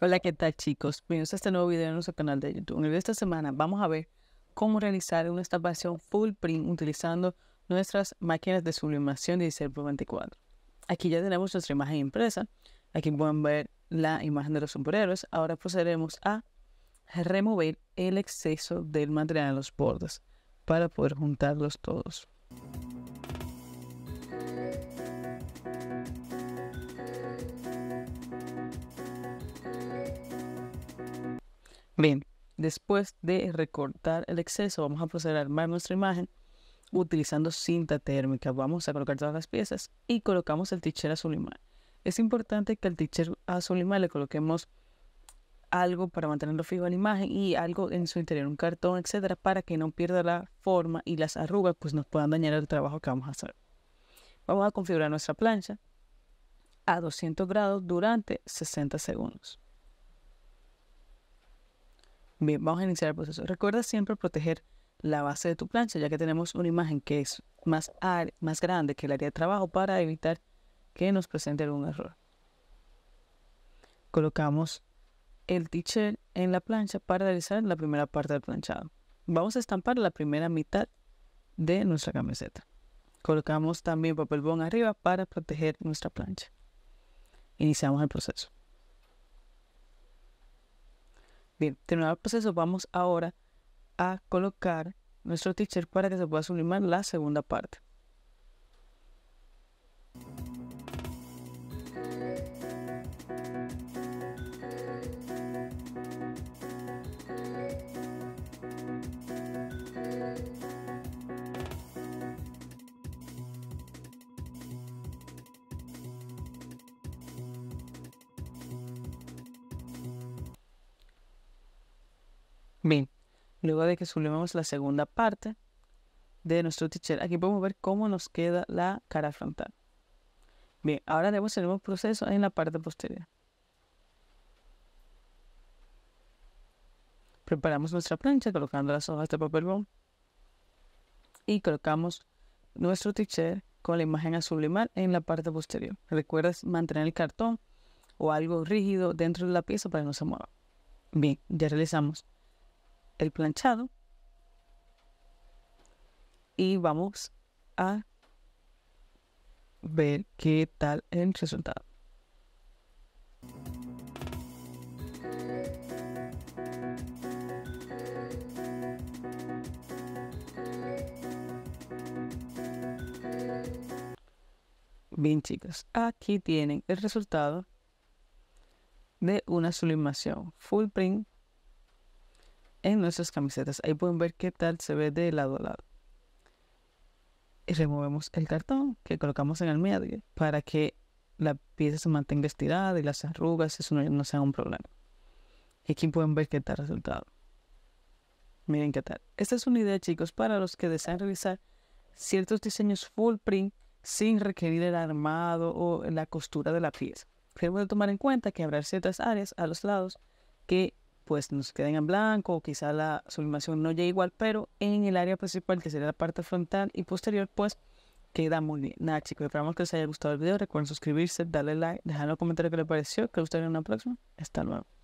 Hola, ¿qué tal chicos? Bienvenidos a este nuevo video en nuestro canal de YouTube. En el de esta semana vamos a ver cómo realizar una estampación full print utilizando nuestras máquinas de sublimación de 24. Aquí ya tenemos nuestra imagen impresa. Aquí pueden ver la imagen de los sombreros. Ahora procederemos a remover el exceso del material en los bordes para poder juntarlos todos. Bien, después de recortar el exceso, vamos a proceder a armar nuestra imagen utilizando cinta térmica. Vamos a colocar todas las piezas y colocamos el ticher azul lima. Es importante que al ticher azul lima le coloquemos algo para mantenerlo fijo en la imagen y algo en su interior, un cartón, etcétera, para que no pierda la forma y las arrugas pues nos puedan dañar el trabajo que vamos a hacer. Vamos a configurar nuestra plancha a 200 grados durante 60 segundos. Bien, vamos a iniciar el proceso. Recuerda siempre proteger la base de tu plancha, ya que tenemos una imagen que es más, más grande que el área de trabajo para evitar que nos presente algún error. Colocamos el t-shirt en la plancha para realizar la primera parte del planchado. Vamos a estampar la primera mitad de nuestra camiseta. Colocamos también papel bond arriba para proteger nuestra plancha. Iniciamos el proceso. Bien, terminado el proceso, vamos ahora a colocar nuestro teacher para que se pueda sublimar la segunda parte. Bien, luego de que sublimamos la segunda parte de nuestro teacher, aquí podemos ver cómo nos queda la cara frontal. Bien, ahora debemos el mismo proceso en la parte posterior. Preparamos nuestra plancha colocando las hojas de papel bond y colocamos nuestro teacher con la imagen a sublimar en la parte posterior. Recuerda mantener el cartón o algo rígido dentro de la pieza para que no se mueva. Bien, ya realizamos el planchado y vamos a ver qué tal el resultado. Bien chicas, aquí tienen el resultado de una sublimación full print en nuestras camisetas. Ahí pueden ver qué tal se ve de lado a lado. Y removemos el cartón que colocamos en el medio para que la pieza se mantenga estirada y las arrugas, eso no, sea un problema. Y aquí pueden ver qué tal resultado. Miren qué tal. Esta es una idea, chicos, para los que desean realizar ciertos diseños full print sin requerir el armado o la costura de la pieza. que tomar en cuenta que habrá ciertas áreas a los lados que pues nos queden en blanco o quizá la sublimación no llegue igual, pero en el área principal, que sería la parte frontal y posterior, pues queda muy bien. Nada chicos, esperamos que les haya gustado el video, recuerden suscribirse, darle like, dejar un comentario que les pareció, que les gustaría en una próxima. Hasta luego.